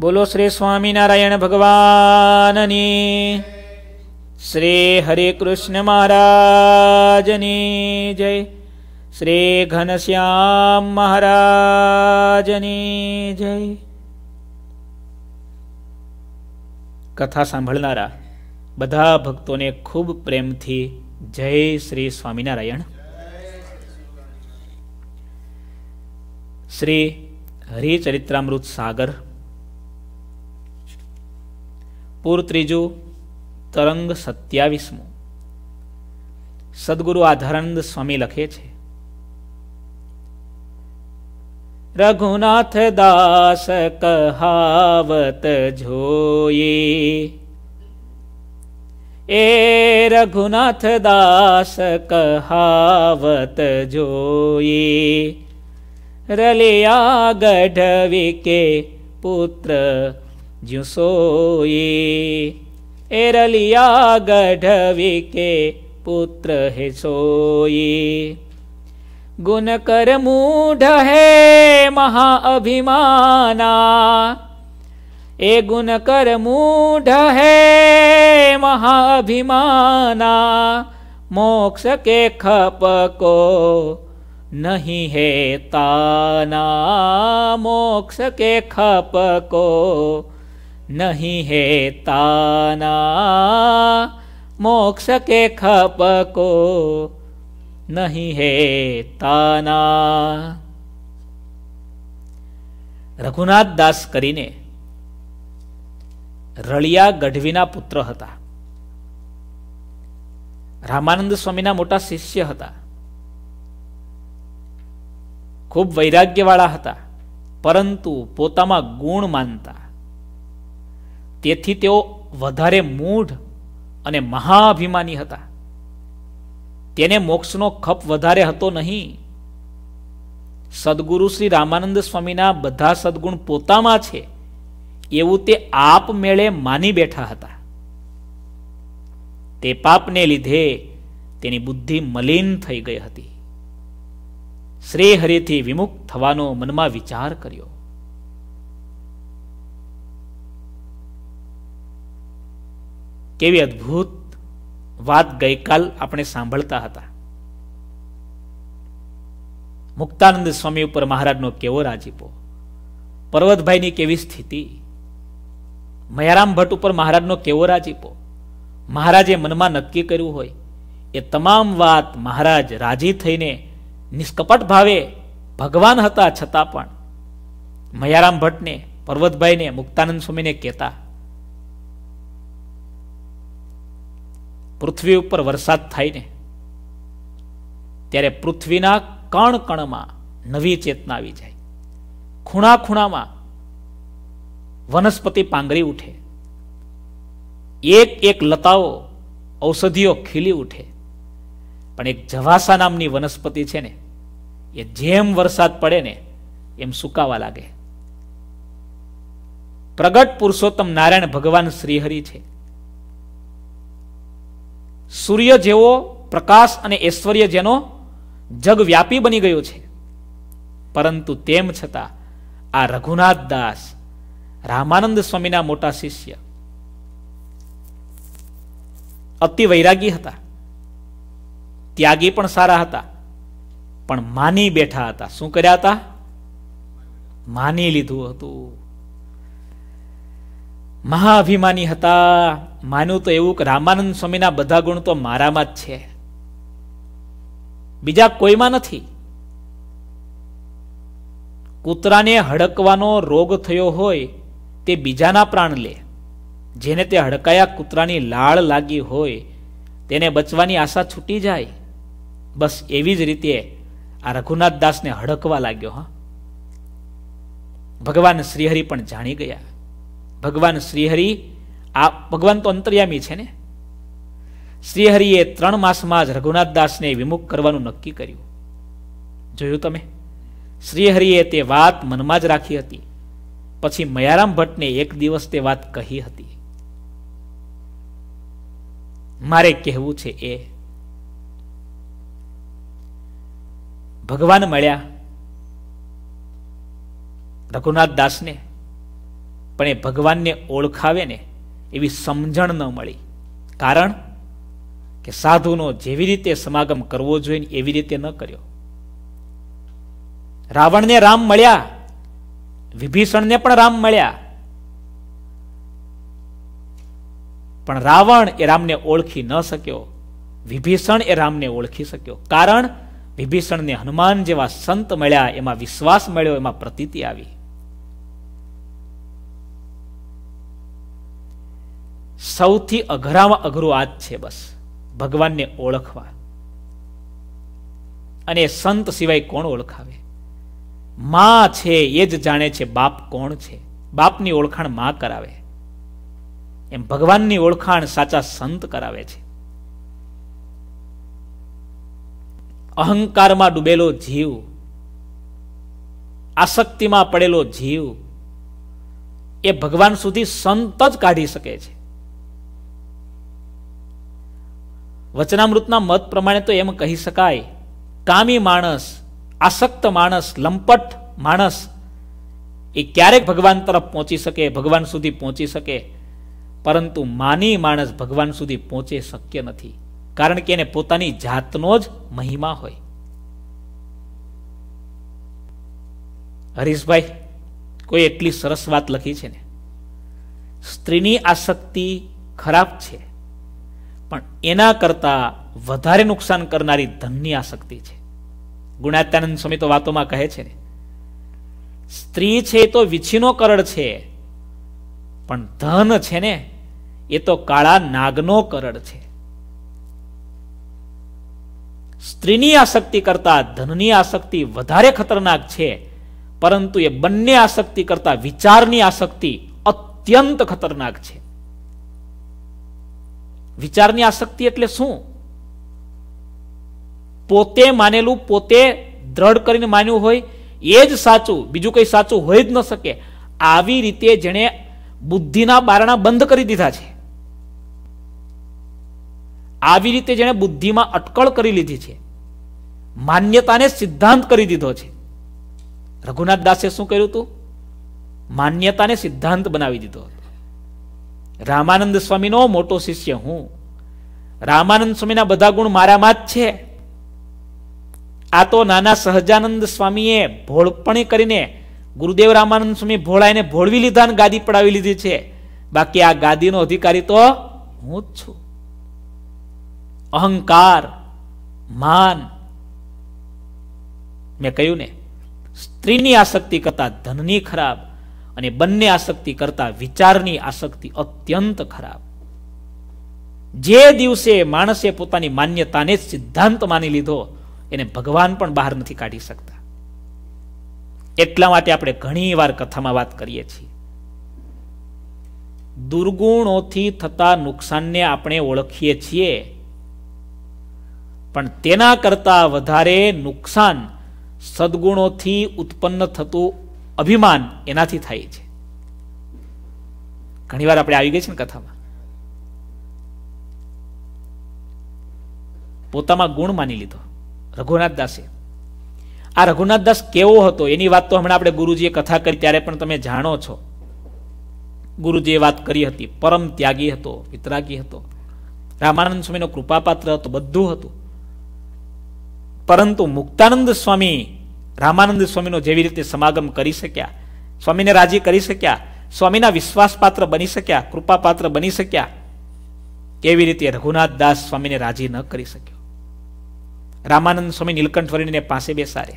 બોલો શ્રી સ્વામિનારાયણ ભગવાનની શ્રી હરે કૃષ્ણ મહારાજની જય શ્રી ઘનશ્યામ મહારાજની જય કથા સાંભળનારા બધા ભક્તોને ખૂબ પ્રેમથી જય શ્રી સ્વામિનારાયણ શ્રી હરિચરિત્રામૃત સાગર પૂર ત્રીજું તરંગ સત્યાવીસમું સદગુરુ આધારાનંદ સ્વામી લખે છે રઘુનાથ દાસ કહાવત જોયે એ રઘુનાથ દાસ કહાવત જોયે રલિયા ગઢવી કે પુત્ર જ્યું સોઈ એરલિયા ગઢવિકે પુત્ર હે સોઈ ગુણ કર મૂઢ હે મહા અભિમાના એ ગુણ કર મૂઢ હે મહા અભિમાના મોક્ષ કે ખપ કો નહીં હે તાના મોક્ષ કે ખપ કો નહીં તાના મોક્ષ કે ખપકો નહીં તાના રઘુનાથ દાસ કરીને રળિયા ગઢવીના પુત્ર હતા રામાનંદ સ્વામીના મોટા શિષ્ય હતા ખૂબ વૈરાગ્યવાળા હતા પરંતુ પોતામાં ગુણ માનતા તેથી તેઓ વધારે મૂઢ અને મહાભિમાની હતા તેને મોક્ષનો ખપ વધારે હતો નહીં સદગુરુ શ્રી રામાનંદ સ્વામીના બધા સદગુણ પોતામાં છે એવું તે આપમેળે માની બેઠા હતા તે પાપને લીધે તેની બુદ્ધિ મલિન થઈ ગઈ હતી શ્રી હરિથી વિમુખ થવાનો મનમાં વિચાર કર્યો કેવી અદ્ભુત વાત ગઈકાલ આપણે સાંભળતા હતા મુક્તાનંદ સ્વામી ઉપર મહારાજનો કેવો રાજીપો પર્વતભાઈની કેવી સ્થિતિ મયારામ ભટ્ટ ઉપર મહારાજનો કેવો રાજીપો મહારાજે મનમાં નક્કી કર્યું હોય એ તમામ વાત મહારાજ રાજી થઈને નિષ્કપટ ભાવે ભગવાન હતા છતાં પણ મયારામ ભટ્ટને પર્વતભાઈને મુક્તાનંદ સ્વામીને કહેતા પૃથ્વી ઉપર વરસાદ થાય ને ત્યારે પૃથ્વીના કણ કણમાં નવી ચેતના આવી જાય ખૂણા ખૂણામાં વનસ્પતિ પાંગરી ઉઠે એક એક લતાઓ ઔષધિઓ ખીલી ઉઠે પણ એક જવાસા નામની વનસ્પતિ છે ને એ જેમ વરસાદ પડે ને એમ સુકાવા લાગે પ્રગટ પુરુષોત્તમ નારાયણ ભગવાન શ્રીહરિ છે સૂર્ય જેવો પ્રકાશ અને ઐશ્વર્ય જેનો જગવ્યાપી બની ગયો છે પરંતુ તેમ છતાં આ રઘુનાથ દાસ રામાનંદ સ્વામીના મોટા શિષ્ય અતિ વૈરાગી હતા ત્યાગી પણ સારા હતા પણ માની બેઠા હતા શું કર્યા હતા માની લીધું હતું મહાઅભિમાની હતા માનું તો એવું કે રામાનંદ સ્વામીના બધા ગુણ તો મારામાં જ છે બીજા કોઈમાં નથી કૂતરાને હડકવાનો રોગ થયો હોય તે બીજાના પ્રાણ લે જેને તે હડકાયા કૂતરાની લાળ લાગી હોય તેને બચવાની આશા છૂટી જાય બસ એવી જ રીતે આ રઘુનાથ દાસને હડકવા લાગ્યો હા ભગવાન શ્રીહરિ પણ જાણી ગયા ભગવાન શ્રીહરિ આ ભગવાન તો અંતર્યામી છે ને શ્રીહરિએ ત્રણ માસમાં જ રઘુનાથ રઘુનાથદાસને વિમુખ કરવાનું નક્કી કર્યું જોયું તમે શ્રીહરિએ તે વાત મનમાં જ રાખી હતી પછી મયારામ ભટ્ટને એક દિવસ તે વાત કહી હતી મારે કહેવું છે એ ભગવાન મળ્યા રઘુનાથ દાસને પણ એ ભગવાનને ઓળખાવે ને એવી સમજણ ન મળી કારણ કે સાધુનો જેવી રીતે સમાગમ કરવો જોઈએ એવી રીતે ન કર્યો રાવણને રામ મળ્યા વિભીષણને પણ રામ મળ્યા પણ રાવણ એ રામને ઓળખી ન શક્યો વિભીષણ એ રામને ઓળખી શક્યો કારણ વિભીષણને હનુમાન જેવા સંત મળ્યા એમાં વિશ્વાસ મળ્યો એમાં પ્રતીતિ આવી સૌથી અઘરામાં અઘરું આ જ છે બસ ભગવાનને ઓળખવા અને સંત સિવાય કોણ ઓળખાવે માં છે એ જ જાણે છે બાપ કોણ છે બાપની ઓળખાણ માં કરાવે એમ ભગવાનની ઓળખાણ સાચા સંત કરાવે છે અહંકારમાં ડૂબેલો જીવ આસક્તિમાં પડેલો જીવ એ ભગવાન સુધી સંત જ કાઢી શકે છે વચનામૃતના મત પ્રમાણે તો એમ કહી શકાય કામી માણસ આસક્ત માણસ લંપટ માણસ એ ક્યારેક ભગવાન તરફ પહોંચી શકે ભગવાન સુધી પહોંચી શકે પરંતુ માની માણસ ભગવાન સુધી પહોંચે શક્ય નથી કારણ કે એને પોતાની જાતનો જ મહિમા હોય હરીશભાઈ કોઈ એટલી સરસ વાત લખી છે ને સ્ત્રીની આસક્તિ ખરાબ છે પણ એના કરતા વધારે નુકસાન કરનારી ધનની આસક્તિ છે ગુણાત્યાનંદ સ્વામી તો વાતોમાં કહે છે ને સ્ત્રી છે એ તો વિછીનો કરડ છે પણ ધન છે ને એ તો કાળા નાગનો કરડ છે સ્ત્રીની આસક્તિ કરતા ધનની આસક્તિ વધારે ખતરનાક છે પરંતુ એ બંને આસક્તિ કરતા વિચારની આસક્તિ અત્યંત ખતરનાક છે વિચારની આસક્તિ એટલે શું પોતે માનેલું પોતે દ્રઢ કરીને માન્યું હોય એ જ સાચું બીજું કંઈ સાચું હોય જ ન શકે આવી રીતે જેણે બુદ્ધિના બારણા બંધ કરી દીધા છે આવી રીતે જેણે બુદ્ધિમાં અટકળ કરી લીધી છે માન્યતાને સિદ્ધાંત કરી દીધો છે રઘુનાથ દાસે શું કર્યું હતું માન્યતાને સિદ્ધાંત બનાવી દીધો હતો રામાનંદ સ્વામીનો મોટો શિષ્ય હું રામાનંદ સ્વામીના બધા ગુણ મારામાં જ છે આ તો નાના સહજાનંદ સ્વામીએ ભોળપણી કરીને ગુરુદેવ રામાનંદ સ્વામી ભોળાઈને ભોળવી લીધા અને ગાદી પડાવી લીધી છે બાકી આ ગાદીનો અધિકારી તો હું જ છું અહંકાર માન મેં કહ્યું ને સ્ત્રીની આસક્તિ કરતા ધનની ખરાબ અને બંને આસક્તિ કરતા વિચારની આસક્તિ અત્યંત ખરાબ જે દિવસે માણસે પોતાની માન્યતાને સિદ્ધાંત માની લીધો એને ભગવાન પણ બહાર નથી કાઢી શકતા એટલા માટે આપણે ઘણી વાર કથામાં વાત કરીએ છીએ દુર્ગુણોથી થતા નુકસાનને આપણે ઓળખીએ છીએ પણ તેના કરતા વધારે નુકસાન સદગુણોથી ઉત્પન્ન થતું અભિમાન એનાથી થાય છે ઘણી વાર આપણે આવી ગઈ છે ને કથામાં પોતામાં ગુણ માની લીધો રઘુનાથ દાસે આ રઘુનાથ દાસ કેવો હતો એની વાત તો હમણાં આપણે ગુરુજીએ કથા કરી ત્યારે પણ તમે જાણો છો ગુરુજીએ વાત કરી હતી પરમ ત્યાગી હતો વિતરાગી હતો રામાનંદ સ્વામીનો કૃપાપાત્ર હતો બધું હતું પરંતુ મુક્તાનંદ સ્વામી રામાનંદ સ્વામીનો જેવી રીતે સમાગમ કરી શક્યા સ્વામીને રાજી કરી શક્યા સ્વામીના વિશ્વાસપાત્ર બની શક્યા કૃપાપાત્ર બની શક્યા કેવી રીતે રઘુનાથ દાસ સ્વામીને રાજી ન કરી શક્યો રામાનંદ સ્વામી નીલકંઠ વર્ણિને પાસે બેસાડે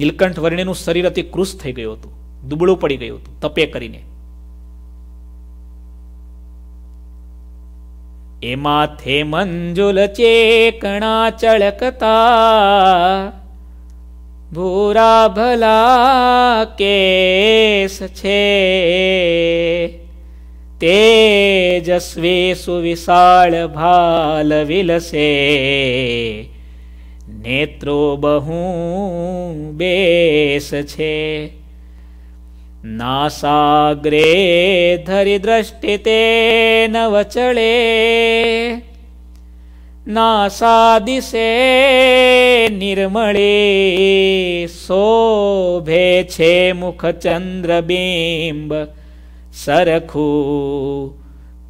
નીલકંઠ વર્ણિનું શરીર અતિ કૃશ થઈ ગયું હતું દુબળું પડી ગયું હતું તપે કરીને એ માથે મંજુલ ચેકણા ચળકતા ભૂરા ભલા કેસ છે તેજસ્વી સુવિશાળ ભાલ વિલસે નેત્રો બહુ બેસ છે नासाग्रे धरिद्रष्टितेन वचले नासादिशे निर्मले शोभे छे मुखचन्द्रबिम्ब सरखु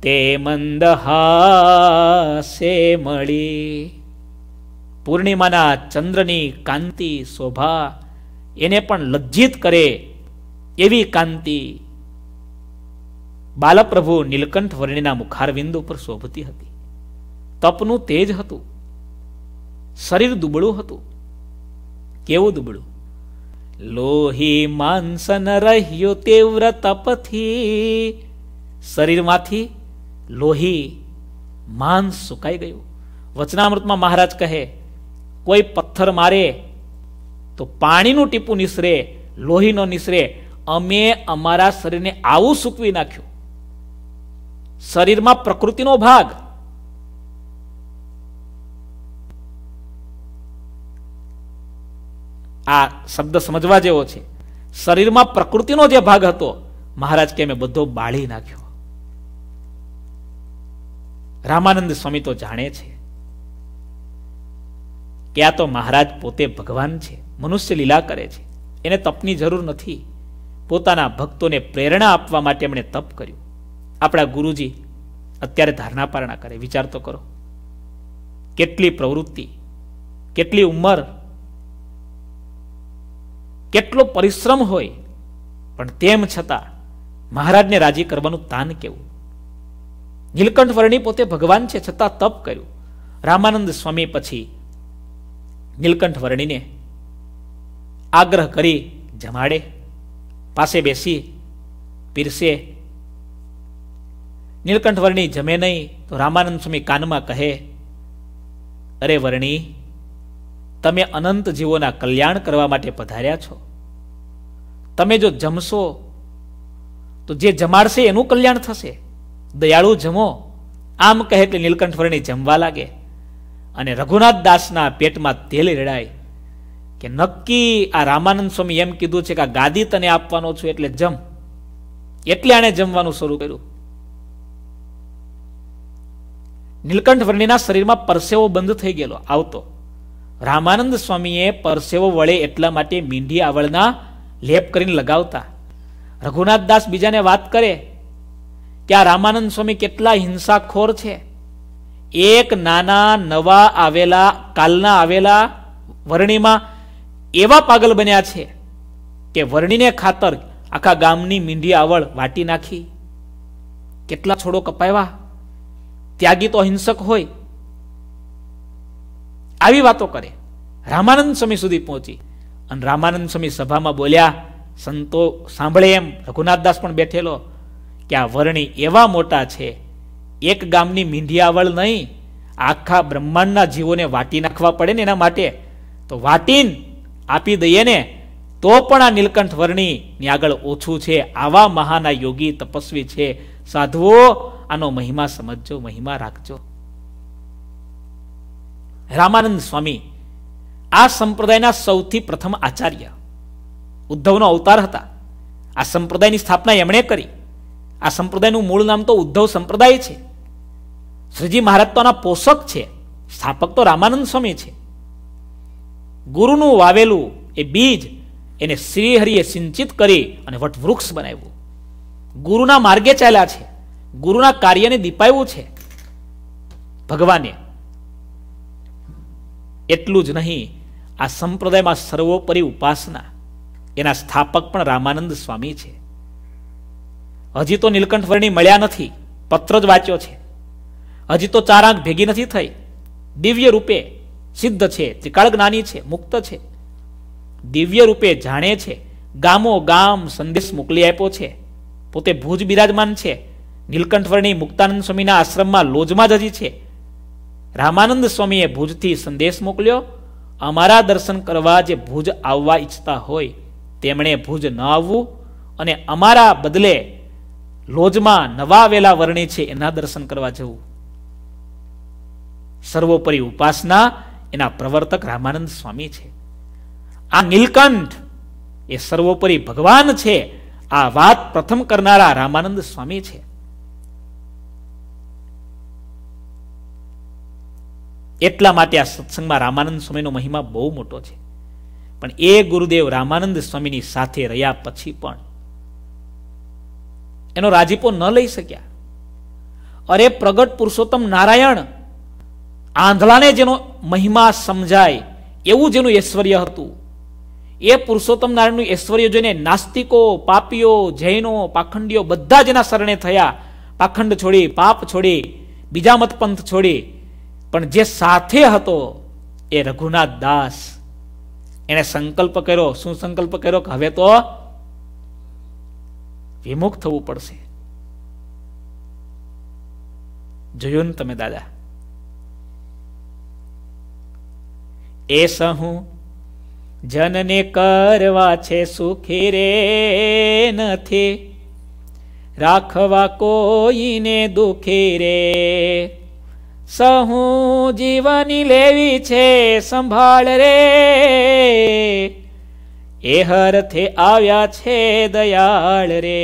તે મંદહાસે મળી પૂર્ણિમાના ચંદ્રની કાંતિ શોભા એને પણ લજ્જિત કરે એવી કાંતિ બાલપ્રભુ નીલકંઠ વર્ણિના મુખારવિંદ ઉપર શોભતી હતી તપનું તેજ હતું શરીર દુબળું હતું કેવું દુબળું લોહી માનસન રહ્યું તીવ્ર તપથી શરીરમાંથી લોહી માંસ સુકાઈ ગયું વચનામૃતમાં મહારાજ કહે કોઈ પથ્થર મારે તો પાણીનું ટીપું નિસરે લોહીનો નિસરે અમે અમારા શરીરને આવું સૂકવી નાખ્યું શરીરમાં પ્રકૃતિનો ભાગ આ શબ્દ સમજવા જેવો છે શરીરમાં પ્રકૃતિનો જે ભાગ હતો મહારાજ કે મેં બધો બાળી નાખ્યો રામાનંદ સ્વામી તો જાણે છે કે આ તો મહારાજ પોતે ભગવાન છે મનુષ્ય લીલા કરે છે એને તપની જરૂર નથી પોતાના ભક્તોને પ્રેરણા આપવા માટે એમણે તપ કર્યું આપણા ગુરુજી અત્યારે ધારણા પારણા કરે વિચાર તો કરો કેટલી પ્રવૃત્તિ કેટલી ઉંમર કેટલો પરિશ્રમ હોય પણ તેમ છતાં મહારાજને રાજી કરવાનું તાન કેવું નીલકંઠ વર્ણી પોતે ભગવાન છે છતાં તપ કર્યું રામાનંદ સ્વામી પછી નીલકંઠ વર્ણીને આગ્રહ કરી જમાડે પાસે બેસી પીરસે નીલકંઠ વર્ણી જમે નહીં તો રામાનંદ સ્વામી કાનમાં કહે અરે વર્ણી તમે અનંત જીવોના કલ્યાણ કરવા માટે પધાર્યા છો તમે જો જમશો તો જે જમાડશે એનું કલ્યાણ થશે દયાળુ જમો આમ કહે એટલે નીલકંઠ વર્ણી જમવા લાગે અને રઘુનાથ દાસના પેટમાં તેલ રેડાય કે નક્કી આ રામાનંદ સ્વામી એમ કીધું છે કે આ ગાદી તને આપવાનો છું એટલે જમ એટલે આણે જમવાનું શરૂ કર્યું નીલકંઠ વર્ણિના શરીરમાં પરસેવો બંધ થઈ ગયેલો આવતો રામાનંદ સ્વામીએ પરસેવો વળે એટલા માટે મીંઢી આવળના લેપ કરીને લગાવતા રઘુનાથ દાસ બીજાને વાત કરે કે આ રામાનંદ સ્વામી કેટલા હિંસાખોર છે એક નાના નવા આવેલા કાલના આવેલા વર્ણિમાં એવા પાગલ બન્યા છે કે વર્ણીને ખાતર આખા ગામની મીંઢી આવળ વાટી નાખી કેટલા છોડો કપાયવા ત્યાગી તો અહિંસક હોય આવી વાતો કરે રામાનંદ સ્વામી સુધી પહોંચી અને રામાનંદ સ્વામી સભામાં બોલ્યા સંતો સાંભળે એમ રઘુનાથદાસ પણ બેઠેલો કે આ વર્ણી એવા મોટા છે એક ગામની મીંઢિયાવળ નહીં આખા બ્રહ્માંડના જીવોને વાટી નાખવા પડે ને એના માટે તો વાટીન આપી દઈએ ને તો પણ આ નીલકંઠ વર્ણિની આગળ ઓછું છે આવા મહાના યોગી તપસ્વી છે સાધુઓ આનો મહિમા સમજજો મહિમા રાખજો રામાનંદ સ્વામી આ સંપ્રદાયના સૌથી પ્રથમ આચાર્ય ઉદ્ધવનો અવતાર હતા આ સંપ્રદાયની સ્થાપના એમણે કરી આ સંપ્રદાયનું મૂળ નામ તો ઉદ્ધવ સંપ્રદાય છે શ્રીજી મહારાજ તો આના પોષક છે સ્થાપક તો રામાનંદ સ્વામી છે ગુરુનું વાવેલું એ બીજ એને શ્રીહરિએ સિંચિત કરી અને વટવૃક્ષ બનાવ્યું ગુરુના માર્ગે ચાલ્યા છે ગુરુના કાર્યને દીપાવ્યું છે ભગવાને એટલું જ નહીં આ સંપ્રદાયમાં સર્વોપરી ઉપાસના એના સ્થાપક પણ રામાનંદ સ્વામી છે હજી તો નીલકંઠ વર્ણી મળ્યા નથી પત્ર જ વાંચ્યો છે હજી તો ચારાંક ભેગી નથી થઈ દિવ્ય રૂપે સિદ્ધ છે ત્રિકાળ જ્ઞાની છે મુક્ત છે દિવ્ય રૂપે જાણે છે ગામો ગામ સંદેશ મોકલી આપ્યો છે પોતે ભુજ બિરાજમાન છે નીલકંઠવર્ણી મુક્તાનંદ સ્વામીના આશ્રમમાં લોજમાં જ હજી છે રામાનંદ સ્વામીએ ભુજથી સંદેશ મોકલ્યો અમારા દર્શન કરવા જે ભુજ આવવા ઈચ્છતા હોય તેમણે ભુજ ન આવવું અને અમારા બદલે લોજમાં નવા વેલા વર્ણે છે એના દર્શન કરવા જવું સર્વોપરી ઉપાસના એના પ્રવર્તક રામાનંદ સ્વામી છે આ નીલકંઠ એ સર્વોપરી ભગવાન છે આ વાત પ્રથમ કરનારા રામાનંદ સ્વામી છે એટલા માટે આ સત્સંગમાં રામાનંદ સ્વામીનો મહિમા બહુ મોટો છે પણ એ ગુરુદેવ રામાનંદ સ્વામીની સાથે રહ્યા પછી પણ એનો રાજીપો ન લઈ શક્યા અરે પ્રગટ પુરુષોત્તમ નારાયણ આંધળાને જેનો મહિમા સમજાય એવું જેનું ઐશ્વર્ય હતું એ પુરુષોત્તમ નારાયણનું ઐશ્વર્ય જોઈને નાસ્તિકો પાપીઓ જૈનો પાખંડીઓ બધા જેના શરણે થયા પાખંડ છોડી પાપ છોડી બીજા મતપંથ છોડી પણ જે સાથે હતો એ રઘુનાથ દાસ એણે સંકલ્પ કર્યો શું સંકલ્પ કર્યો કે હવે તો વિમુખ થવું પડશે જોયું ને તમે દાદા એ સહુ જનને કરવા છે સુખી રે નથી રાખવા કોઈને દુખી રે સહુ જીવની લેવી છે સંભાળ રે એ હરથે આવ્યા છે દયાળ રે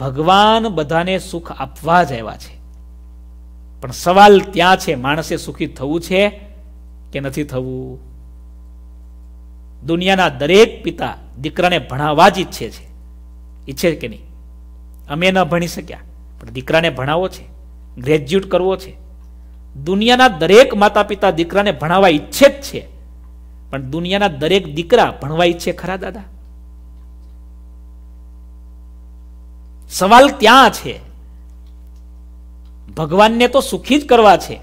ભગવાન બધાને સુખ આપવા જ આવ્યા છે પણ સવાલ ત્યાં છે માણસે સુખી થવું છે કે નથી થવું દુનિયાના દરેક પિતા દીકરાને ભણાવવા જ ઈચ્છે છે ઈચ્છે કે નહીં અમે ન ભણી શક્યા પણ દીકરાને ભણાવો છે ગ્રેજ્યુએટ કરવો છે દુનિયાના દરેક માતા પિતા દીકરાને ભણાવવા ઈચ્છે જ છે પણ દુનિયાના દરેક દીકરા ભણવા ઈચ્છે ખરા દાદા સવાલ ત્યાં છે ભગવાનને તો સુખી જ કરવા છે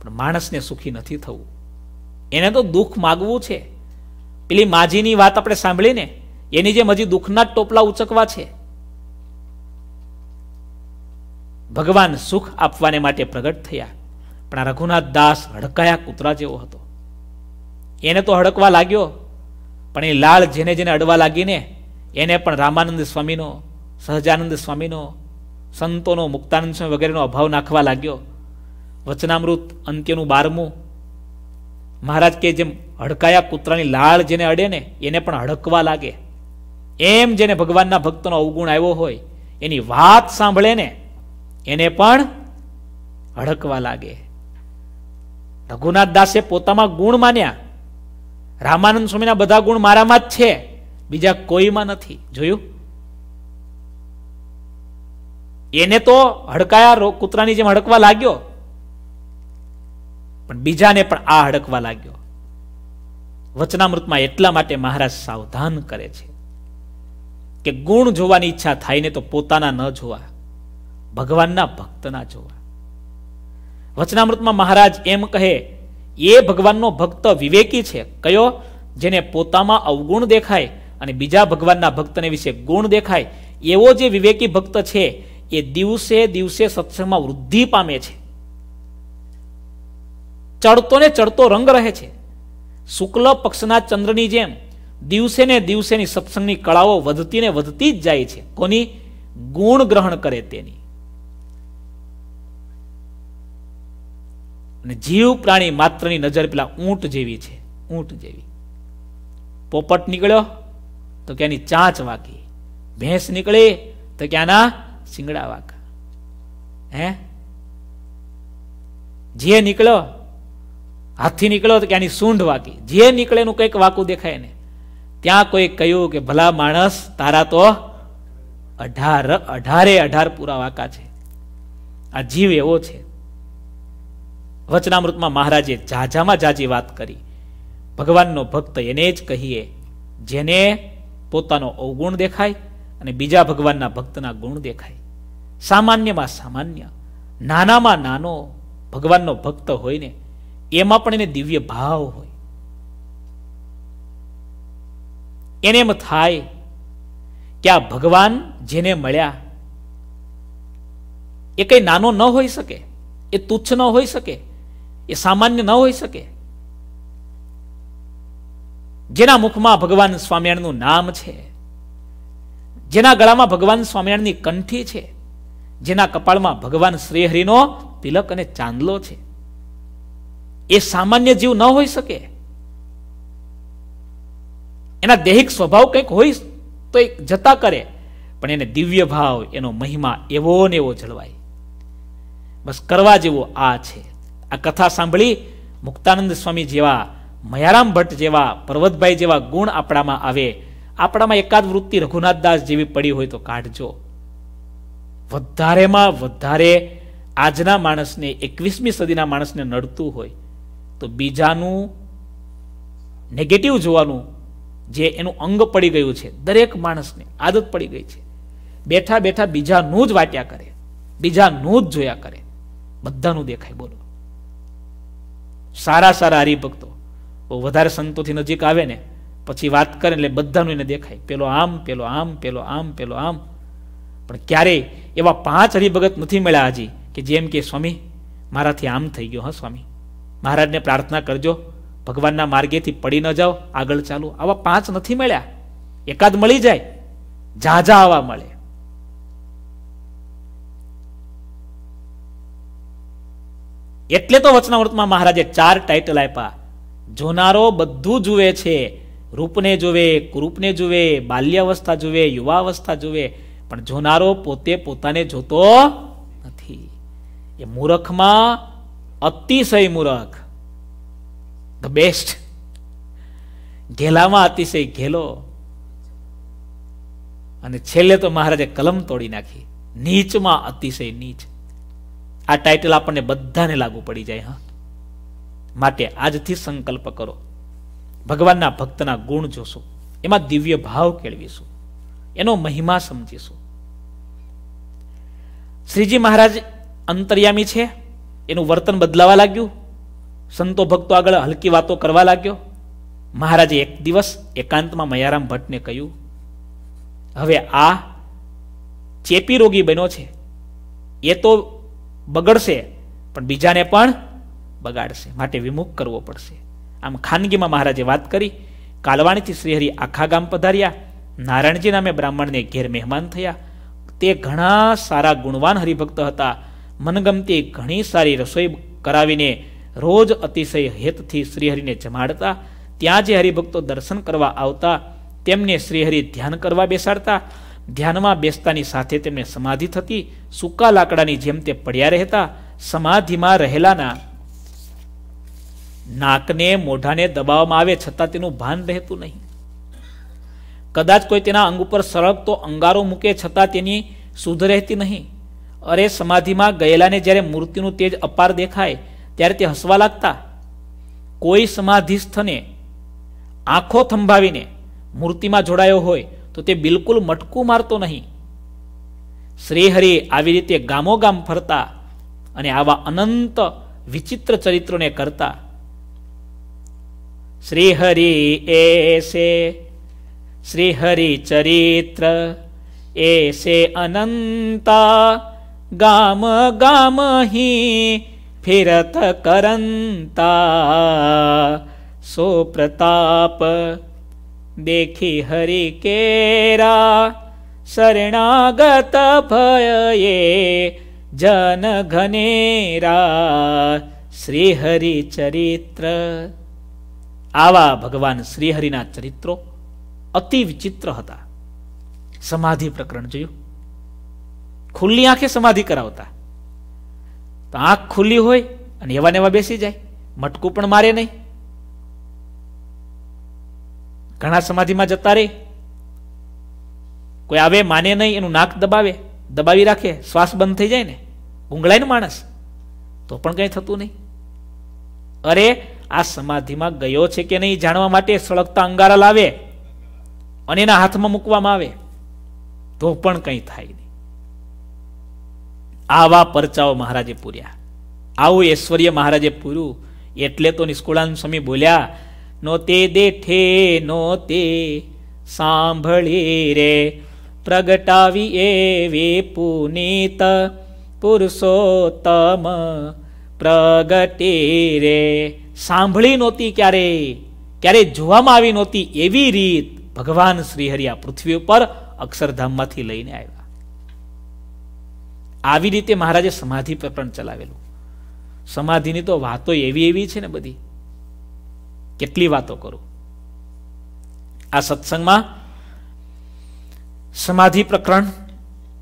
પણ માણસને સુખી નથી થવું એને તો દુઃખ માગવું છે પેલી માજીની વાત આપણે સાંભળીને એની જેમ હજી દુઃખના ટોપલા ઉચકવા છે ભગવાન સુખ આપવાને માટે પ્રગટ થયા પણ આ રઘુનાથ દાસ હડકાયા કૂતરા જેવો હતો એને તો હડકવા લાગ્યો પણ એ લાળ જેને જેને અડવા લાગીને એને પણ રામાનંદ સ્વામીનો સહજાનંદ સ્વામીનો સંતોનો મુક્તાનંદ સ્વામી વગેરેનો અભાવ નાખવા લાગ્યો વચનામૃત અંત્યનું બારમું મહારાજ કે જેમ હડકાયા કૂતરાની લાળ જેને અડે ને એને પણ હડકવા લાગે એમ જેને ભગવાનના ભક્તનો અવગુણ આવ્યો હોય એની વાત સાંભળે ને એને પણ હડકવા લાગે રઘુનાથ દાસે પોતામાં ગુણ માન્યા રામાનંદ સ્વામીના બધા ગુણ મારામાં જ છે બીજા કોઈમાં નથી જોયું એને તો હડકાયા કૂતરાની જેમ હડકવા લાગ્યો પણ બીજાને પણ આ હડકવા લાગ્યો વચનામૃતમાં એટલા માટે મહારાજ સાવધાન કરે છે કે ગુણ જોવાની ઈચ્છા થાય ને તો પોતાના ન જોવા ભગવાનના ભક્તના જોવા વચનામૃતમાં મહારાજ એમ કહે એ ભગવાનનો ભક્ત વિવેકી છે કયો જેને પોતામાં અવગુણ દેખાય અને બીજા ભગવાનના ભક્તને વિશે ગુણ દેખાય એવો જે વિવેકી ભક્ત છે એ દિવસે દિવસે સત્સંગમાં વૃદ્ધિ પામે છે ચડતો ને ચડતો રંગ રહે છે શુક્લ પક્ષના ચંદ્રની જેમ દિવસે ને દિવસેની સત્સંગની કળાઓ વધતી ને વધતી જ જાય છે કોની ગુણ ગ્રહણ કરે તેની જીવ પ્રાણી માત્રની નજર પેલા ઊંટ જેવી છે ઊંટ જેવી પોપટ નીકળ્યો તો ક્યાંની ચાંચ વાકી ભેંસ નીકળે તો ક્યાંના શિંગડા વાકા હે જે નીકળ્યો હાથથી નીકળ્યો તો કે સૂંઢ વાકી જે નીકળે એનું કંઈક વાકું દેખાય ને ત્યાં કોઈ કહ્યું કે ભલા માણસ તારા તો અઢાર અઢારે અઢાર પૂરા વાકા છે આ જીવ એવો છે વચનામૃતમાં મહારાજે જાજામાં જાજી વાત કરી ભગવાનનો ભક્ત એને જ કહીએ જેને પોતાનો અવગુણ દેખાય અને બીજા ભગવાનના ભક્તના ગુણ દેખાય સામાન્યમાં સામાન્ય નાનામાં નાનો ભગવાનનો ભક્ત હોય ને એમાં પણ એને દિવ્ય ભાવ હોય એને એમ થાય કે આ ભગવાન જેને મળ્યા એ કંઈ નાનો ન હોઈ શકે એ તુચ્છ ન હોઈ શકે એ સામાન્ય ન હોઈ શકે જેના મુખમાં ભગવાન સ્વામિનારાયણનું નામ છે જેના ગળામાં ભગવાન સ્વામિનારાયણની કંઠી છે જેના કપાળમાં ભગવાન શ્રીહરિનો તિલક અને ચાંદલો છે એ સામાન્ય જીવ ન હોઈ શકે એના દૈહિક સ્વભાવ કંઈક હોય તો એ જતા કરે પણ એને દિવ્ય ભાવ એનો મહિમા એવો ને એવો જળવાય બસ કરવા જેવો આ છે આ કથા સાંભળી મુક્તાનંદ સ્વામી જેવા મયારામ ભટ્ટ જેવા પર્વતભાઈ જેવા ગુણ આપણામાં આવે આપણામાં એકાદ વૃત્તિ રઘુનાથ દાસ જેવી પડી હોય તો કાઢજો વધારેમાં વધારે આજના માણસને એકવીસમી સદીના માણસને નડતું હોય તો બીજાનું નેગેટિવ જોવાનું જે એનું અંગ પડી ગયું છે દરેક માણસને આદત પડી ગઈ છે બેઠા બેઠા બીજાનું જ વાટ્યા કરે બીજાનું જ જોયા કરે બધાનું દેખાય બોલો સારા સારા હરિભક્તો વધારે સંતોથી નજીક આવે ને પછી વાત કરે એટલે બધાનું એને દેખાય પેલો આમ પેલો આમ પેલો આમ પેલો આમ પણ ક્યારેય એવા પાંચ હરિભગત નથી મળ્યા હજી કે જેમ કે સ્વામી મારાથી આમ થઈ ગયો હા સ્વામી મહારાજને પ્રાર્થના કરજો ભગવાનના માર્ગેથી પડી ન જાઓ આગળ ચાલો આવા પાંચ નથી મળ્યા એકાદ મળી જાય ઝાઝા આવા મળે એટલે તો વચનાવૃતમાં મહારાજે ચાર ટાઈટલ આપ્યા જોનારો બધું જુએ છે રૂપને જુએ કુરૂપને જુએ બાલ્યાવસ્થા જુએ યુવાવસ્થા જુએ પણ જોનારો પોતે પોતાને જોતો નથી એ મૂરખમાં અતિશય મૂરખ ધ બેસ્ટ ઘેલામાં અતિશય ઘેલો અને છેલ્લે તો મહારાજે કલમ તોડી નાખી નીચમાં અતિશય નીચ આ ટાઇટલ આપણને બધાને લાગુ પડી જાય હા માટે આજથી સંકલ્પ કરો ભગવાનના ભક્તના ગુણ જોશો એમાં દિવ્ય ભાવ કેળવીશું એનો મહિમા સમજીશું શ્રીજી મહારાજ અંતર્યામી છે એનું વર્તન બદલાવા લાગ્યું સંતો ભક્તો આગળ હલકી વાતો કરવા લાગ્યો મહારાજે એક દિવસ એકાંતમાં મયારામ ભટ્ટને કહ્યું હવે આ ચેપી રોગી બન્યો છે એ તો બગડશે પણ બીજાને પણ બગાડશે માટે વિમુખ કરવો પડશે આમ ખાનગીમાં મહારાજે વાત કરી કાલવાણીથી શ્રીહરિ આખા ગામ પધાર્યા નારાયણજી નામે બ્રાહ્મણને ઘેર મહેમાન થયા તે ઘણા સારા ગુણવાન હરિભક્ત હતા મનગમતી ઘણી સારી રસોઈ કરાવીને રોજ અતિશય હેતથી શ્રીહરિને જમાડતા ત્યાં જે હરિભક્તો દર્શન કરવા આવતા તેમને શ્રીહરિ ધ્યાન કરવા બેસાડતા ધ્યાનમાં બેસતાની સાથે તેમને સમાધિ થતી સૂકા લાકડાની જેમ તે પડ્યા રહેતા સમાધિમાં રહેલાના નાકને મોઢાને દબાવવામાં આવે છતાં તેનું ભાન રહેતું નહીં કદાચ કોઈ તેના અંગ ઉપર સળગતો અંગારો મૂકે છતાં તેની શુદ્ધ રહેતી નહીં અરે સમાધિમાં ગયેલાને જ્યારે મૂર્તિનું તેજ અપાર દેખાય ત્યારે તે હસવા લાગતા કોઈ સમાધિસ્થને આંખો થંભાવીને મૂર્તિમાં જોડાયો હોય તો તે બિલકુલ મટકું મારતો નહીં શ્રીહરિ આવી રીતે ગામોગામ ફરતા અને આવા અનંત વિચિત્ર ચરિત્રોને કરતા શ્રીહરિ એસે શ્રીહરિ ચરિત્ર એ એસે અનંતા ગામ ગામ હી ફિરત કરંતા સો પ્રતાપ દેખી હરિ કેરા શરણાગત ભયે જન ઘનેરા શ્રી ચરિત્ર આવા ભગવાન શ્રીહરિના ચરિત્રો અતિ વિચિત્ર હતા સમાધિ પ્રકરણ જોયું ખુલ્લી આંખે સમાધિ કરાવતા તો આંખ ખુલ્લી હોય અને એવા નેવા બેસી જાય મટકું પણ મારે નહીં ઘણા સમાધિમાં જતા રહે કોઈ આવે માને નહીં એનું નાક દબાવે દબાવી રાખે શ્વાસ બંધ થઈ જાય ને ઊંઘળાય ને માણસ તો પણ કંઈ થતું નહીં અરે આ સમાધિમાં ગયો છે કે નહીં જાણવા માટે સળગતા અંગારા લાવે અને એના હાથમાં મૂકવામાં આવે તો પણ કંઈ થાય નહીં આવા પરચાઓ મહારાજે પૂર્યા આવું ઐશ્વર્ય મહારાજે પૂર્યું એટલે તો નિષ્કુળાન સ્વામી બોલ્યા નો તે દેઠે નો તે સાંભળી રે પ્રગટાવી એવી પુનીત પુરુષોત્તમ પ્રગટી રે સાંભળી નહોતી ક્યારે ક્યારે જોવામાં આવી નહોતી એવી રીત ભગવાન શ્રીહરિયા પૃથ્વી ઉપર અક્ષરધામમાંથી લઈને આવ્યા આવી રીતે મહારાજે સમાધિ પ્રકરણ ચલાવેલું સમાધિની તો વાતો એવી એવી છે ને બધી કેટલી વાતો કરું આ સત્સંગમાં સમાધિ પ્રકરણ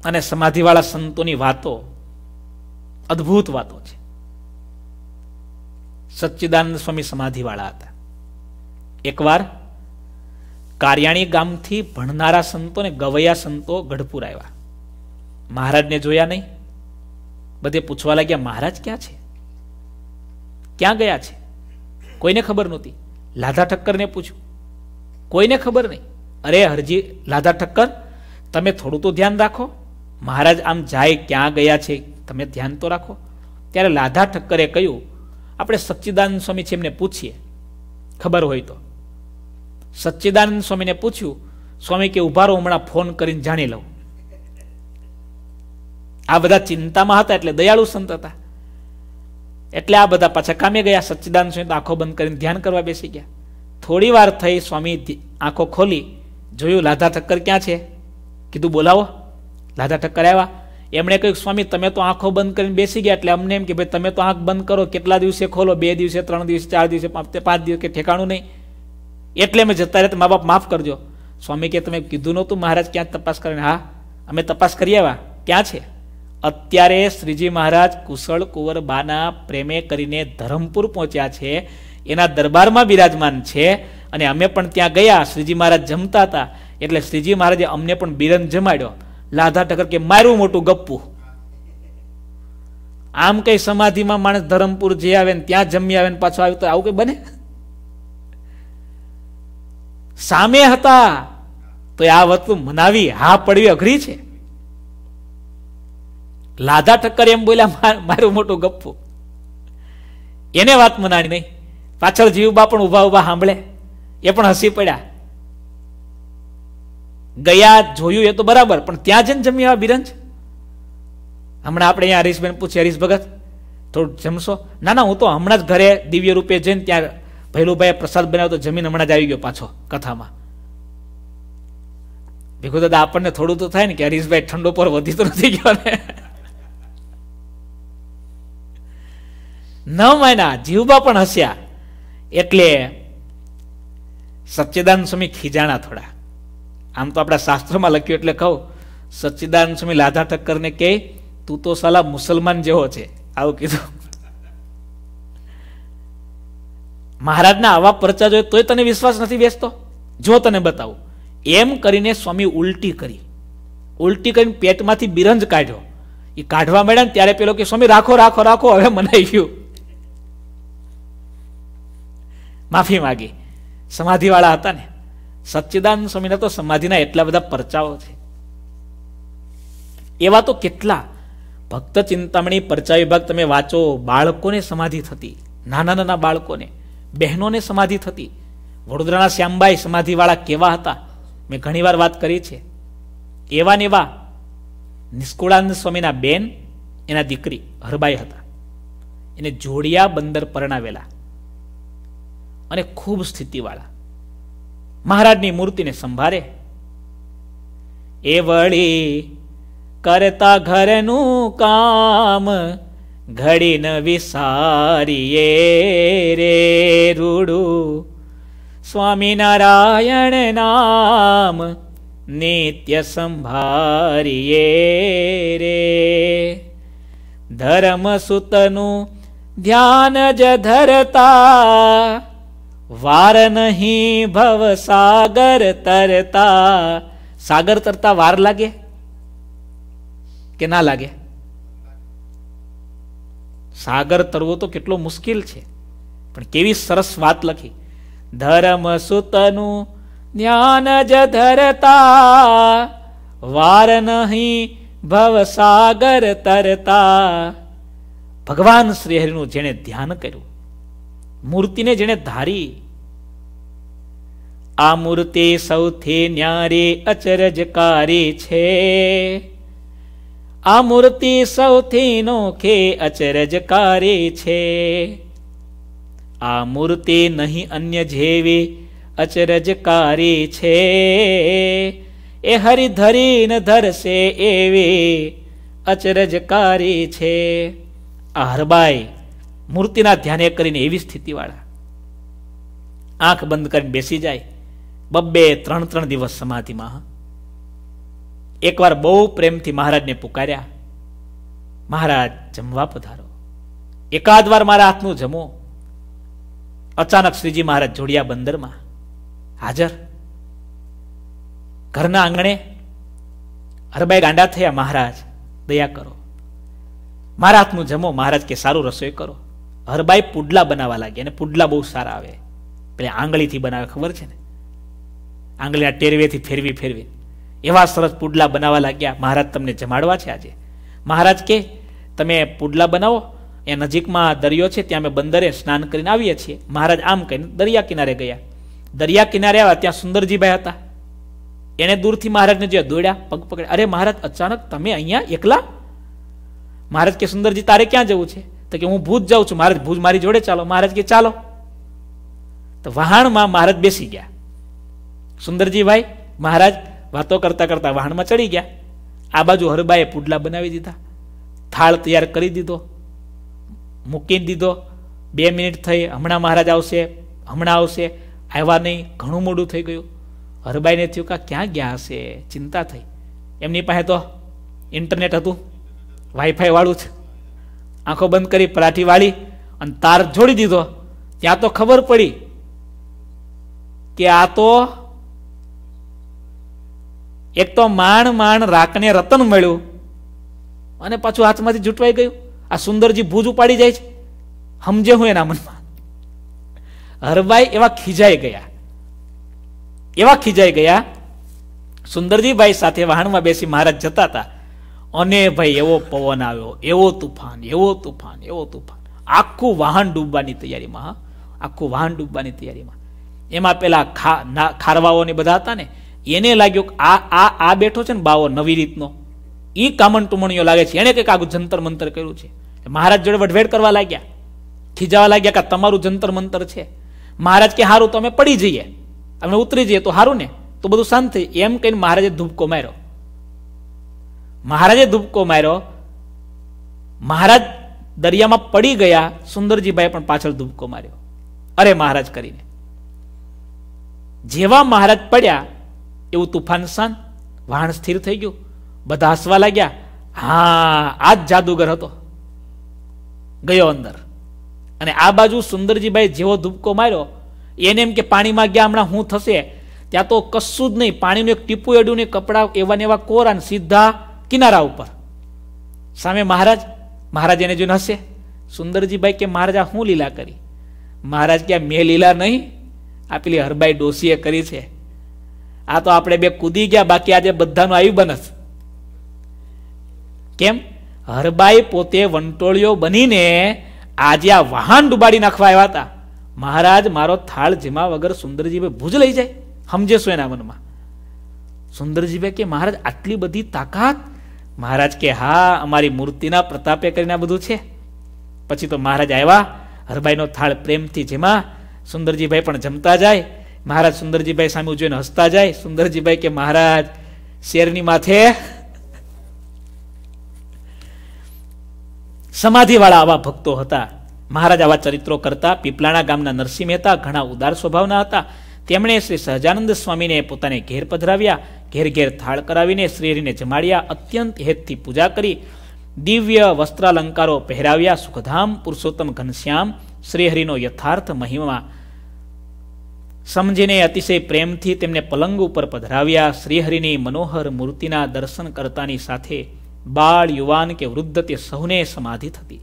અને સમાધિવાળા સંતોની વાતો અદ્ભુત વાતો છે સચ્ચિદાનંદ સ્વામી સમાધિવાળા હતા એકવાર કારિયાણી ગામથી ભણનારા સંતો ને ગવૈયા સંતો ગઢપુર આવ્યા મહારાજને જોયા નહીં બધે પૂછવા લાગ્યા મહારાજ ક્યાં છે ક્યાં ગયા છે કોઈને ખબર નહોતી લાધા ઠક્કરને પૂછ્યું કોઈને ખબર નહીં અરે હરજી લાધા ઠક્કર તમે થોડું તો ધ્યાન રાખો મહારાજ આમ જાય ક્યાં ગયા છે તમે ધ્યાન તો રાખો ત્યારે લાધા ઠક્કરે કહ્યું આપણે સચ્ચિદાનંદ સ્વામી છે એમને પૂછીએ ખબર હોય તો સચ્ચિદાનંદ સ્વામીને પૂછ્યું સ્વામી કે ઉભારો હમણાં ફોન કરીને જાણી લઉં આ બધા ચિંતામાં હતા એટલે દયાળુ સંત હતા એટલે આ બધા પાછા કામે ગયા સચ્ચિદાન સ્વામી તો આંખો બંધ કરીને ધ્યાન કરવા બેસી ગયા થોડી વાર થઈ સ્વામી આંખો ખોલી જોયું લાધા ઠક્કર ક્યાં છે કીધું બોલાવો લાધા ઠક્કર આવ્યા એમણે કહ્યું સ્વામી તમે તો આંખો બંધ કરીને બેસી ગયા એટલે અમને એમ કે ભાઈ તમે તો આંખ બંધ કરો કેટલા દિવસે ખોલો બે દિવસે ત્રણ દિવસે ચાર દિવસે પાંચ દિવસે કે ઠેકાણું નહીં એટલે મેં જતા રહે મા બાપ માફ કરજો સ્વામી કે તમે કીધું નહોતું મહારાજ ક્યાં તપાસ કરીને હા અમે તપાસ કરી આવ્યા ક્યાં છે અત્યારે શ્રીજી મહારાજ કુશળ કુંવર બાના પ્રેમે કરીને ધરમપુર પહોંચ્યા છે એના દરબારમાં બિરાજમાન છે અને અમે પણ ત્યાં ગયા શ્રીજી મહારાજ જમતા હતા એટલે શ્રીજી મહારાજે અમને પણ બિરન જમાડ્યો લાધા ટકર કે મારું મોટું ગપ્પુ આમ કઈ સમાધિમાં માણસ ધરમપુર જે આવે ને ત્યાં જમી આવે ને પાછો આવ્યો તો આવું કઈ બને સામે હતા તો આ વસ્તુ મનાવી હા પડવી અઘરી છે લાધા ઠક્કર એમ બોલ્યા મારું મોટું ગપ્પું એને વાત મનાણી નહીં પાછળ જીવબા પણ ઊભા ઊભા સાંભળે એ પણ હસી પડ્યા ગયા જોયું એ તો બરાબર પણ ત્યાં જઈને જમી આવ્યા બિરંજ હમણાં આપણે અહીંયા હરીશબેન પૂછે હરીશ ભગત થોડું જમશો ના ના હું તો હમણાં જ ઘરે દિવ્ય રૂપે જઈને ત્યાં ભૈલુભાઈ પ્રસાદ બનાવ્યો તો જમીન હમણાં જ આવી ગયો પાછો કથામાં ભીખુ દાદા આપણને થોડું તો થાય ને કે હરીશભાઈ ઠંડો પર વધી તો નથી ગયો ને ન માન્યા જીવબા પણ હસ્યા એટલે સચ્ચિદાન સ્વામી ખીજાણા થોડા આમ તો આપણા શાસ્ત્રમાં લખ્યું એટલે કહું સચ્ચિદાનંદ સ્વામી લાધા ઠક્કરને કે તું તો સાલા મુસલમાન જેવો છે આવું કીધું મહારાજના આવા પરચા જોઈએ તોય તને વિશ્વાસ નથી બેસતો જો તને બતાવું એમ કરીને સ્વામી ઉલટી કરી ઉલટી કરીને પેટમાંથી બિરંજ કાઢ્યો એ કાઢવા મળ્યા ને ત્યારે પેલો કે સ્વામી રાખો રાખો રાખો હવે મનાઈ ગયું માફી માગી સમાધિવાળા હતા ને સચ્ચિદાનંદ સ્વામીના તો સમાધિના એટલા બધા પરચાઓ છે એવા તો કેટલા ભક્ત ચિંતામણી પરચા વિભાગ તમે વાંચો બાળકોને સમાધિ થતી નાના નાના બાળકોને બહેનોને સમાધિ થતી વડોદરાના શ્યામબાઈ સમાધિવાળા કેવા હતા મેં ઘણીવાર વાત કરી છે એવા ને એવા નિષ્કુળાનંદ સ્વામીના બેન એના દીકરી હરબાઈ હતા એને જોડિયા બંદર પરણાવેલા અને ખૂબ સ્થિતિવાળા મહારાજની મૂર્તિને સંભારે એ વળી કરતા ઘરનું કામ ઘડી ન વિસારીએ રે રૂડું સ્વામિનારાયણ નામ નિત્ય સંભારીએ રે ધર્મ સુતનું ધ્યાન જ ધરતા વાર નહીં ભવ સાગર તરતા સાગર તરતા વાર લાગે કે ના લાગે સાગર તરવો તો કેટલો મુશ્કેલ છે પણ કેવી સરસ વાત લખી ધર્મ સુતનું જ્ઞાન જ ધરતા વાર નહીં ભવ સાગર તરતા ભગવાન શ્રીહરિનું જેણે ધ્યાન કર્યું મૂર્તિને જેણે ધારી આ મૂર્તિ સૌથી ન્યારી અચરજકારી છે આ મૂર્તિ સૌથી નોખે અચરજકારી છે આ મૂર્તિ નહીં અન્ય જેવી અચરજકારી છે એ હરિધરી ન ધરશે એવી અચરજકારી છે આ મૂર્તિના ધ્યાને કરીને એવી સ્થિતિવાળા આંખ બંધ કરીને બેસી જાય બબ્બે ત્રણ ત્રણ દિવસ સમાધિમાં એકવાર બહુ પ્રેમથી મહારાજને પુકાર્યા મહારાજ જમવા પધારો એકાદ વાર મારા હાથનું જમો અચાનક શ્રીજી મહારાજ જોડિયા બંદરમાં હાજર ઘરના આંગણે હરબાઈ ગાંડા થયા મહારાજ દયા કરો મારા હાથનું જમો મહારાજ કે સારું રસોઈ કરો હરભાઈ પુડલા બનાવવા લાગ્યા અને પુડલા બહુ સારા આવે પેલા આંગળીથી બનાવે ખબર છે ને આંગળીના ટેરવેથી ફેરવી ફેરવી એવા સરસ પુડલા બનાવવા લાગ્યા મહારાજ તમને જમાડવા છે આજે મહારાજ કે તમે પુડલા બનાવો એ નજીકમાં દરિયો છે ત્યાં અમે બંદરે સ્નાન કરીને આવીએ છીએ મહારાજ આમ કહીને દરિયા કિનારે ગયા દરિયા કિનારે આવ્યા ત્યાં સુંદરજીભાઈ હતા એને દૂરથી મહારાજને જે દોડ્યા પગ પકડ્યા અરે મહારાજ અચાનક તમે અહીંયા એકલા મહારાજ કે સુંદરજી તારે ક્યાં જવું છે તો કે હું ભૂજ જાઉં છું મહારાજ ભુજ મારી જોડે ચાલો મહારાજ કે ચાલો તો વહાણમાં મહારાજ બેસી ગયા સુંદરજીભાઈ મહારાજ વાતો કરતા કરતા વહાણમાં ચડી ગયા આ બાજુ હરબાએ પુડલા બનાવી દીધા થાળ તૈયાર કરી દીધો મૂકી દીધો બે મિનિટ થઈ હમણાં મહારાજ આવશે હમણાં આવશે આવ્યા નહીં ઘણું મોડું થઈ ગયું હરબાઈને થયું કે ક્યાં ગયા હશે ચિંતા થઈ એમની પાસે તો ઇન્ટરનેટ હતું વાઈફાઈ વાળું છે આંખો બંધ કરી પરાઠી વાળી અને તાર છોડી દીધો ત્યાં તો ખબર પડી કે આ તો એક તો માણ માણ રાખને રતન મળ્યું અને પાછું હાથમાંથી જૂટવાઈ ગયું આ સુંદરજી ભૂજ ઉપાડી જાય છે સમજે હું એના મનમાં હરભાઈ એવા ખીજાઈ ગયા એવા ખીજાઈ ગયા સુંદરજીભાઈ સાથે વાહણમાં બેસી મહારાજ જતા હતા અને ભાઈ એવો પવન આવ્યો એવો તુફાન એવો તુફાન એવો તુફાન આખું વાહન ડૂબવાની તૈયારીમાં હા આખું વાહન ડૂબવાની તૈયારીમાં એમાં પેલા ખારવાઓને બધા હતા ને એને લાગ્યું કે આ આ આ બેઠો છે ને બાવો નવી રીતનો એ કામણ ટુમણીઓ લાગે છે એણે કંઈક આગું જંતર મંતર કર્યું છે મહારાજ જોડે વઢવેડ કરવા લાગ્યા ખીજાવા લાગ્યા કે તમારું જંતર મંતર છે મહારાજ કે સારું તો અમે પડી જઈએ અમે ઉતરી જઈએ તો સારું ને તો બધું શાંત થઈ એમ કહીને મહારાજે ધૂપકો માર્યો મહારાજે ધુબકો માર્યો મહારાજ દરિયામાં પડી ગયા સુંદરજીભાઈ પણ પાછળ ધુબકો માર્યો અરે મહારાજ કરીને જેવા મહારાજ પડ્યા એવું તુફાન શાંત વાહન સ્થિર થઈ ગયું બધા હસવા લાગ્યા હા આ જ જાદુગર હતો ગયો અંદર અને આ બાજુ સુંદરજીભાઈ જેવો ધુબકો માર્યો એને એમ કે પાણીમાં ગયા હમણાં હું થશે ત્યાં તો કશું જ નહીં પાણીનું એક ટીપું એડ્યું ને કપડાં એવા ને એવા કોરા સીધા કિનારા ઉપર સામે મહારાજ મહારાજ એને જોઈને હશે સુંદરજીભાઈ કે મહારાજ શું લીલા કરી મહારાજ કે મેં લીલા નહીં આ પેલી હરબાઈ ડોસીએ કરી છે આ તો આપણે બે કૂદી ગયા બાકી આજે બધાનું આવ્યું બનસ કેમ હરબાઈ પોતે વંટોળીઓ બનીને આજે આ વાહન ડુબાડી નાખવા આવ્યા હતા મહારાજ મારો થાળ જીમા વગર સુંદરજીભાઈ ભૂજ લઈ જાય સમજે શું એના મનમાં સુંદરજીભાઈ કે મહારાજ આટલી બધી તાકાત મહારાજ કે હા અમારી મૂર્તિના પ્રતાપે કરીને આ બધું છે પછી તો મહારાજ આવ્યા હરભાઈનો થાળ પ્રેમથી જેમાં સુંદરજીભાઈ પણ જમતા જાય મહારાજ સુંદરજીભાઈ સામે જોઈને હસતા જાય સુંદરજીભાઈ કે મહારાજ શેરની માથે સમાધિવાળા આવા ભક્તો હતા મહારાજ આવા ચરિત્રો કરતા પીપલાણા ગામના નરસિંહ મહેતા ઘણા ઉદાર સ્વભાવના હતા તેમણે શ્રી સહજાનંદ સ્વામીને પોતાના ઘેર પધારવ્યા ઘેર ઘેર થાળ કરાવીને શ્રી હરિને જમાડ્યા અત્યંત હેતથી પૂજા કરી દિવ્ય વસ્ત્રાલંકારો પહેરાવ્યા સુખधाम પુરુષોત્તમ ઘનશ્યામ શ્રી હરિનો યથાર્થ મહિમા સમજીને অতিશય પ્રેમથી તેમને પલંગ ઉપર પધારવ્યા શ્રી હરિની મનોહર મૂર્તિના દર્શન કરતાંની સાથે બાળ યુવાન કે વૃદ્ધ તે સહુને સમાધિત હતી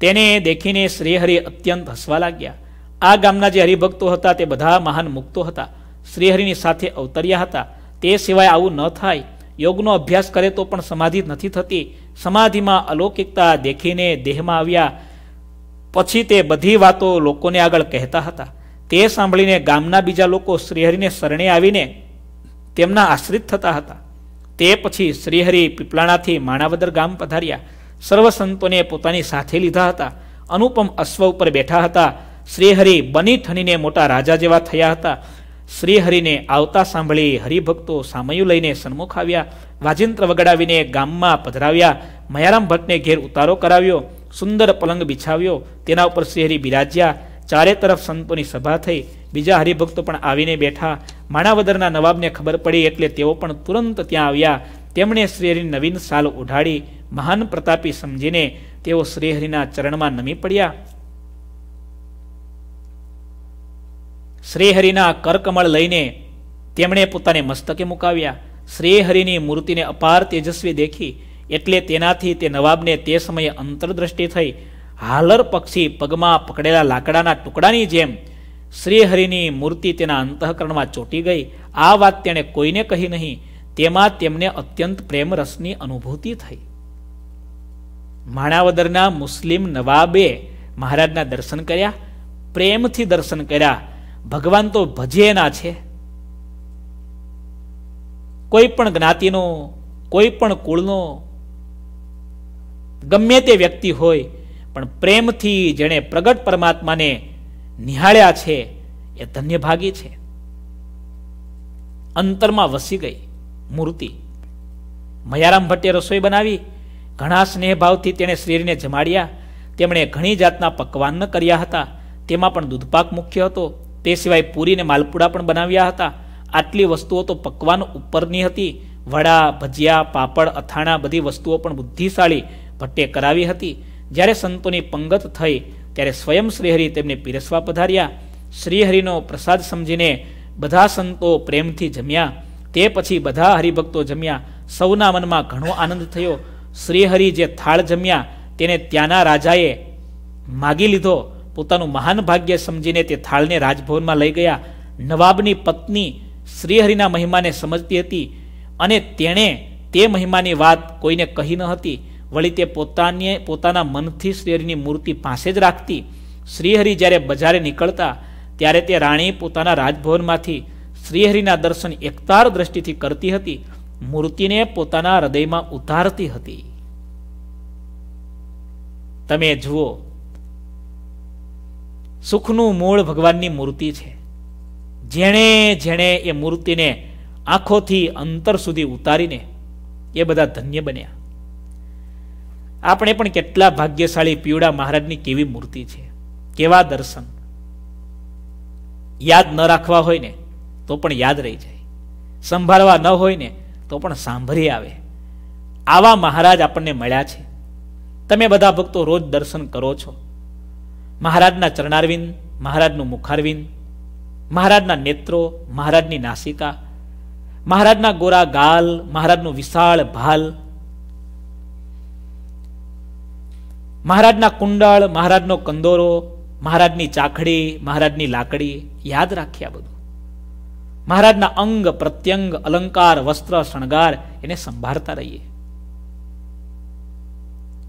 તેને જોઈને શ્રી હરિ અત્યંત હસવા લાગ્યા આ ગામના જે હરિભક્તો હતા તે બધા મહાન મુક્તો હતા શ્રીહરિની સાથે અવતર્યા હતા તે સિવાય આવું ન થાય યોગનો અભ્યાસ કરે તો પણ સમાધિ નથી થતી સમાધિમાં અલૌકિકતા દેખીને દેહમાં આવ્યા પછી તે બધી વાતો લોકોને આગળ કહેતા હતા તે સાંભળીને ગામના બીજા લોકો શ્રીહરિને શરણે આવીને તેમના આશ્રિત થતા હતા તે પછી શ્રીહરિ પીપલાણાથી માણાવદર ગામ પધાર્યા સર્વ સંતોને પોતાની સાથે લીધા હતા અનુપમ અશ્વ ઉપર બેઠા હતા શ્રીહરિ બની ઠણીને મોટા રાજા જેવા થયા હતા શ્રીહરિને આવતા સાંભળી હરિભક્તો સામયું લઈને સન્મુખ આવ્યા વાજિંત્ર વગડાવીને ગામમાં પધરાવ્યા મયારામ ભટ્ટને ઘેર ઉતારો કરાવ્યો સુંદર પલંગ બિછાવ્યો તેના ઉપર શ્રીહરિ બિરાજ્યા ચારે તરફ સંતોની સભા થઈ બીજા હરિભક્તો પણ આવીને બેઠા માણાવદરના નવાબને ખબર પડી એટલે તેઓ પણ તુરંત ત્યાં આવ્યા તેમણે શ્રીહરિની નવીન સાલ ઉઢાડી મહાન પ્રતાપી સમજીને તેઓ શ્રીહરિના ચરણમાં નમી પડ્યા શ્રીહરિના કરકમળ લઈને તેમણે પોતાને મસ્તકે મુકાવ્યા શ્રીહરિની મૂર્તિને અપાર તેજસ્વી દેખી એટલે તેનાથી તે નવાબને તે સમયે અંતરદ્રષ્ટિ થઈ હાલર પક્ષી પગમાં પકડેલા લાકડાના ટુકડાની જેમ શ્રીહરિની મૂર્તિ તેના અંતઃકરણમાં ચોંટી ગઈ આ વાત તેણે કોઈને કહી નહીં તેમાં તેમને અત્યંત પ્રેમ રસની અનુભૂતિ થઈ માણાવદરના મુસ્લિમ નવાબે મહારાજના દર્શન કર્યા પ્રેમથી દર્શન કર્યા ભગવાન તો ભજેના છે કોઈ પણ જ્ઞાતિનો કોઈ પણ કુળનો ગમે તે વ્યક્તિ હોય પણ પ્રેમથી જેણે પ્રગટ પરમાત્માને નિહાળ્યા છે એ ધન્યભાગી છે અંતરમાં વસી ગઈ મૂર્તિ મયારામ ભટ્ટે રસોઈ બનાવી ઘણા સ્નેહભાવથી તેણે શરીરને જમાડ્યા તેમણે ઘણી જાતના પકવાન કર્યા હતા તેમાં પણ દૂધપાક મુખ્ય હતો તે સિવાય પૂરીને માલપુડા પણ બનાવ્યા હતા આટલી વસ્તુઓ તો પકવાન ઉપરની હતી વડા ભજીયા પાપડ અથાણા બધી વસ્તુઓ પણ બુદ્ધિશાળી ભટ્ટે કરાવી હતી જ્યારે સંતોની પંગત થઈ ત્યારે સ્વયં શ્રીહરિ તેમને પીરસવા પધાર્યા શ્રીહરિનો પ્રસાદ સમજીને બધા સંતો પ્રેમથી જમ્યા તે પછી બધા હરિભક્તો જમ્યા સૌના મનમાં ઘણો આનંદ થયો શ્રીહરિ જે થાળ જમ્યા તેને ત્યાંના રાજાએ માગી લીધો પોતાનું મહાન ભાગ્ય સમજીને તે થાળને રાજભવનમાં લઈ ગયા નવાબની પત્ની શ્રીહરિના મહિમાને સમજતી હતી અને તેણે તે મહિમાની વાત કોઈને કહી ન હતી વળી તે પોતાને પોતાના મનથી શ્રીહરિની મૂર્તિ પાસે જ રાખતી શ્રીહરિ જ્યારે બજારે નીકળતા ત્યારે તે રાણી પોતાના રાજભવનમાંથી શ્રીહરિના દર્શન એકતાર દ્રષ્ટિથી કરતી હતી મૂર્તિને પોતાના હૃદયમાં ઉતારતી હતી તમે જુઓ સુખનું મૂળ ભગવાનની મૂર્તિ છે જેણે જેણે એ મૂર્તિને આંખોથી અંતર સુધી ઉતારીને એ બધા ધન્ય બન્યા આપણે પણ કેટલા ભાગ્યશાળી પીવડા મહારાજની કેવી મૂર્તિ છે કેવા દર્શન યાદ ન રાખવા હોય ને તો પણ યાદ રહી જાય સંભાળવા ન હોય ને તો પણ સાંભળી આવે આવા મહારાજ આપણને મળ્યા છે તમે બધા ભક્તો રોજ દર્શન કરો છો મહારાજના ચરણારવિંદ મહારાજનું મુખારવિંદ મહારાજના નેત્રો મહારાજની નાસિકા મહારાજના ગોરા ગાલ મહારાજનું વિશાળ ભાલ મહારાજના કુંડળ મહારાજનો કંદોરો મહારાજની ચાખડી મહારાજની લાકડી યાદ રાખ્યા બધું મહારાજના અંગ પ્રત્યંગ અલંકાર વસ્ત્ર શણગાર એને સંભાળતા રહીએ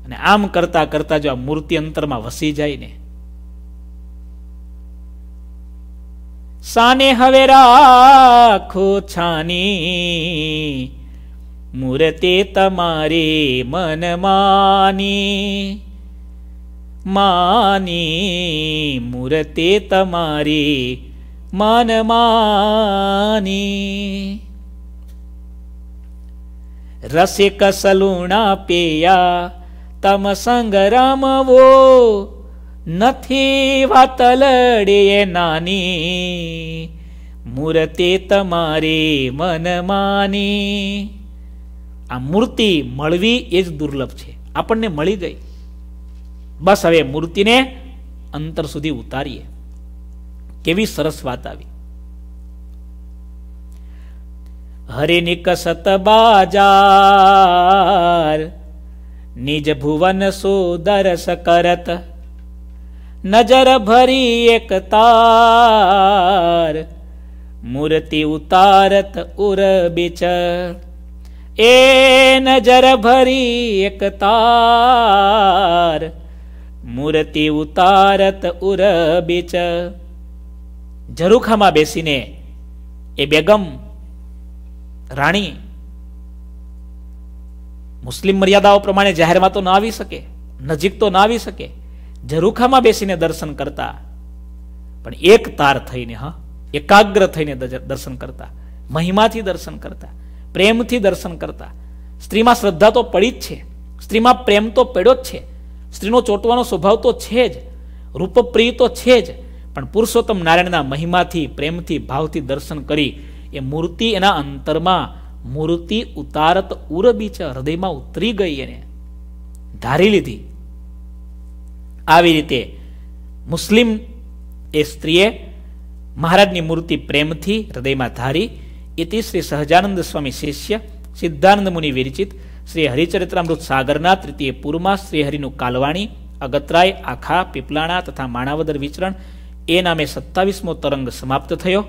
અને આમ કરતા કરતા જો આ મૂર્તિ અંતરમાં વસી જાય ને સાને હવે રાખો છાની મૂર્તિ તમારી મન માની માની મૂર્તિ તમારી મન માની રસિક સલુણા પેયા તમ સંગ રમવો નથી વાત વાતલડે નાની મૂર્તિ તમારી મનમાની આ મૂર્તિ મળવી એ જ દુર્લભ છે આપણને મળી ગઈ બસ હવે મૂર્તિને અંતર સુધી ઉતારીએ કેવી સરસ વાત આવી હરિની કસત બાજાર નિજ ભુવન સુદર્શ કરત નજર ભરી એક તાર મૂર્તિ ઉતારત ઉર બિચર એ નજર ભરી એક તાર મૂર્તિ ઉતારત ઉર બિચ ઝરૂખામાં બેસીને એ બેગમ રાણી મુસ્લિમ મર્યાદાઓ પ્રમાણે જાહેરમાં તો ન આવી શકે નજીક તો ના આવી શકે ઝરૂખામાં બેસીને દર્શન કરતા પણ એક તાર થઈને હા એકાગ્ર થઈને દર્શન કરતા મહિમાથી દર્શન કરતા પ્રેમથી દર્શન કરતા સ્ત્રીમાં શ્રદ્ધા તો પડી જ છે સ્ત્રીમાં પ્રેમ તો પડ્યો જ છે સ્ત્રીનો ચોંટવાનો સ્વભાવ તો છે જ રૂપપ્રિય તો છે જ પણ પુરુષોત્તમ નારાયણના મહિમાથી પ્રેમથી ભાવથી દર્શન કરી એ મૂર્તિ એના અંતરમાં મૂર્તિ ઉતારત ઉરબીચ હૃદયમાં ઉતરી ગઈ એને ધારી લીધી આવી રીતે મુસ્લિમ એ સ્ત્રીએ મહારાજની મૂર્તિ પ્રેમથી હૃદયમાં ધારી ઇતિ શ્રી સહજાનંદ સ્વામી શિષ્ય સિદ્ધાનંદ મુનિ વિરચિત શ્રી હરિચરિત્રામૃત સાગરના તૃતીય પૂરમાં શ્રીહરિનું કાલવાણી અગતરાય આખા પીપલાણા તથા માણાવદર વિચરણ એ નામે સત્તાવીસમો તરંગ સમાપ્ત થયો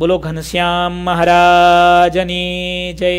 બોલો ઘનશ્યામ મહારાજની જય